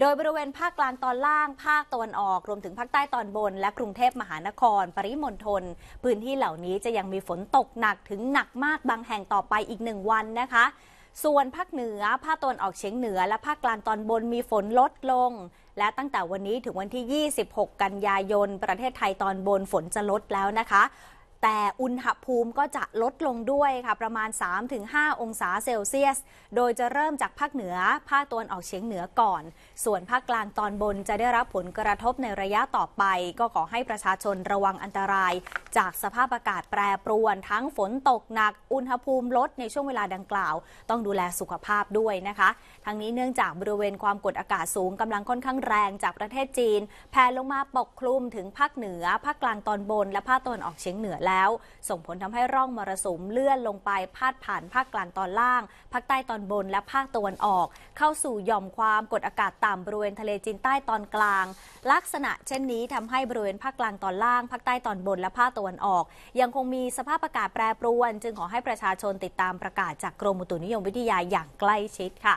โดย บริเวณภาคกลาง ตอนล่าง ภาคตะวันออก รวมถึงภาคใต้ตอนบน และกรุงเทพมหานคร ปริมณฑลพื้นที่เหล่านี้จะยังมีฝนตกหนักถึงหนักมากบางแห่งต่อไปอีกหนึ่งวันนะคะ ส่วนภาคเหนือภาคตะวันออกเฉียงเหนือ และภาคกลางตอนบนมีฝนลดลงและตั้งแต่วันนี้ถึงวันที่ 26 กันยายน ประเทศไทยตอนบนฝนจะลดแล้วนะคะแต่อุณหภูมิก็จะลดลงด้วยค่ะ ประมาณ 3-5 องศาเซลเซียส โดยจะเริ่มจากภาคเหนือภาคตะวันออกเฉียงเหนือก่อน ส่วนภาคกลางตอนบนจะได้รับผลกระทบในระยะต่อไป ก็ขอให้ประชาชนระวังอันตราย จากสภาพอากาศแปรปรวนทั้งฝนตกหนักอุณหภูมิลด ในช่วงเวลาดังกล่าว ต้องดูแลสุขภาพด้วยนะคะ ทั้งนี้เนื่องจากบริเวณความกดอากาศสูง กำลังค่อนข้างแรงจากประเทศจีนแผ่ลงมาปกคลุมถึงภาคเหนือ ภาคกลางตอนบน และภาคตะวันออกเฉียงเหนือแล้วส่งผลทำให้ร่องมรสุมเลื่อนลงไปพาดผ่านภาคกลางตอนล่าง ภาคใต้ตอนบนและภาคตะวันออก เข้าสู่หย่อมความกดอากาศต่ำบริเวณทะเลจีนใต้ตอนกลาง ลักษณะเช่นนี้ทำให้บริเวณภาคกลางตอนล่าง ภาคใต้ตอนบนและภาคตะวันออก ยังคงมีสภาพอากาศแปรปรวนจึงขอให้ประชาชนติดตามประกาศจากกรมอุตุนิยมวิทยาอย่างใกล้ชิดค่ะ